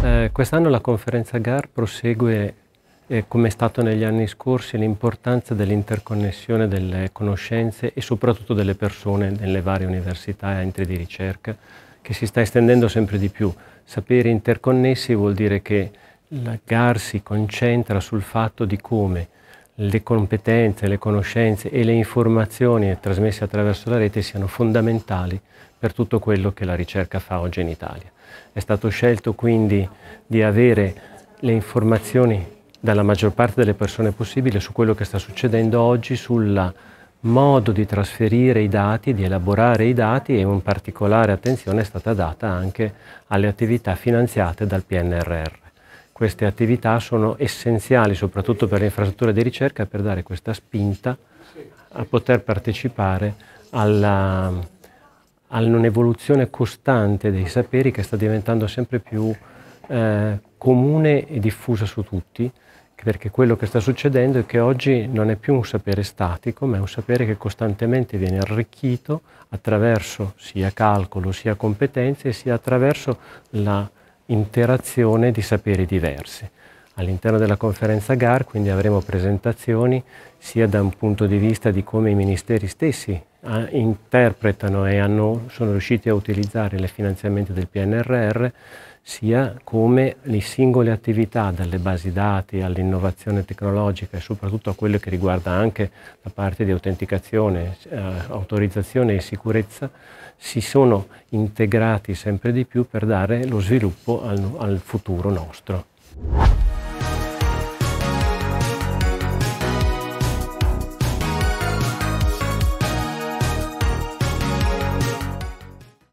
Eh, quest'anno la conferenza GAR prosegue, eh, come è stato negli anni scorsi, l'importanza dell'interconnessione delle conoscenze e soprattutto delle persone nelle varie università e enti di ricerca, che si sta estendendo sempre di più. Sapere interconnessi vuol dire che la GAR si concentra sul fatto di come le competenze, le conoscenze e le informazioni trasmesse attraverso la rete siano fondamentali per tutto quello che la ricerca fa oggi in Italia. È stato scelto quindi di avere le informazioni dalla maggior parte delle persone possibile su quello che sta succedendo oggi, sul modo di trasferire i dati, di elaborare i dati e un particolare attenzione è stata data anche alle attività finanziate dal PNRR queste attività sono essenziali soprattutto per le infrastrutture di ricerca per dare questa spinta a poter partecipare alla, all'evoluzione costante dei saperi che sta diventando sempre più eh, comune e diffusa su tutti, perché quello che sta succedendo è che oggi non è più un sapere statico, ma è un sapere che costantemente viene arricchito attraverso sia calcolo, sia competenze, sia attraverso la interazione di saperi diversi. All'interno della conferenza GAR quindi avremo presentazioni sia da un punto di vista di come i ministeri stessi ah, interpretano e hanno, sono riusciti a utilizzare il finanziamenti del PNRR, sia come le singole attività, dalle basi dati all'innovazione tecnologica e soprattutto a quello che riguarda anche la parte di autenticazione, eh, autorizzazione e sicurezza, si sono integrati sempre di più per dare lo sviluppo al, al futuro nostro.